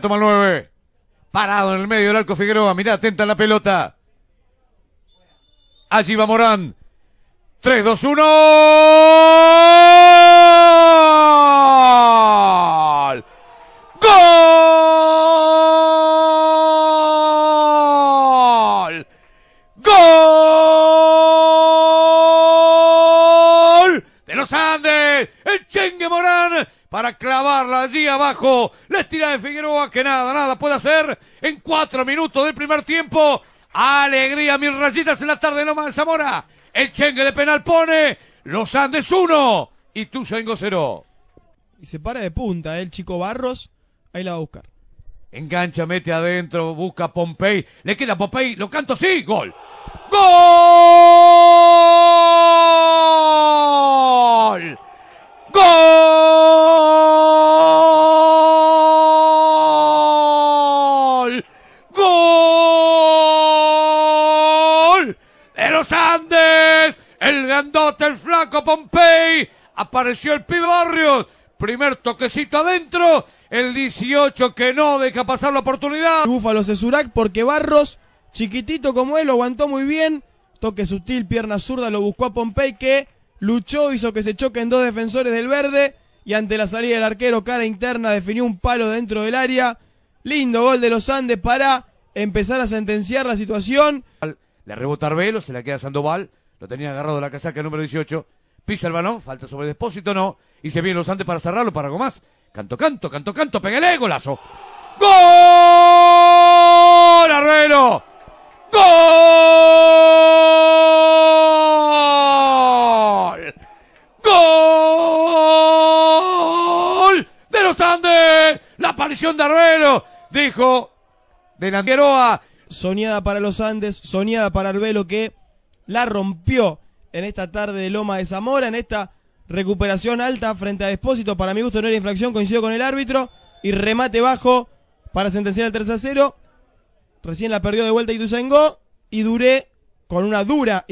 Toma el 9. Parado en el medio del arco Figueroa. Mirá, atenta la pelota. Allí va Morán. 3, 2, 1. ¡Gol! ¡Gol! ¡Gol! De los Andes. El Chengue Morán para clavarla allí abajo. La estira de Figueroa que nada, nada puede hacer en cuatro minutos del primer tiempo. Alegría, mil rayitas en la tarde Loma de Zamora. El chengue de penal pone los Andes uno, y en gocero. Y se para de punta el chico Barros. Ahí la va a buscar. Engancha, mete adentro, busca a Pompey. Le queda a Pompey, lo canto, sí, gol. ¡Gol! ¡Gol! De los Andes, el grandote, el flaco Pompey. Apareció el pibe Barrios. Primer toquecito adentro. El 18 que no deja pasar la oportunidad. Búfalo Cesurac porque Barros, chiquitito como él, lo aguantó muy bien. Toque sutil, pierna zurda, lo buscó a Pompey que luchó, hizo que se choquen dos defensores del verde y ante la salida del arquero cara interna definió un palo dentro del área. Lindo gol de los Andes para empezar a sentenciar la situación. Le rebota Arbelo, se la queda Sandoval, lo tenía agarrado de la casaca número 18. Pisa el balón, falta sobre el depósito, no. Y se viene los Andes para cerrarlo, para algo más. Canto, canto, canto, canto, pégale, golazo. ¡Gol! Arbelo! ¡Gol! ¡Gol! ¡De los Andes! La aparición de Arbelo. Dijo de Soñada para los Andes, soñada para Arbelo que la rompió en esta tarde de Loma de Zamora, en esta recuperación alta frente a Despósito. Para mi gusto no era infracción, coincidió con el árbitro. Y remate bajo para sentenciar el 3 a 0. Recién la perdió de vuelta Ituzaingó y Duré con una dura...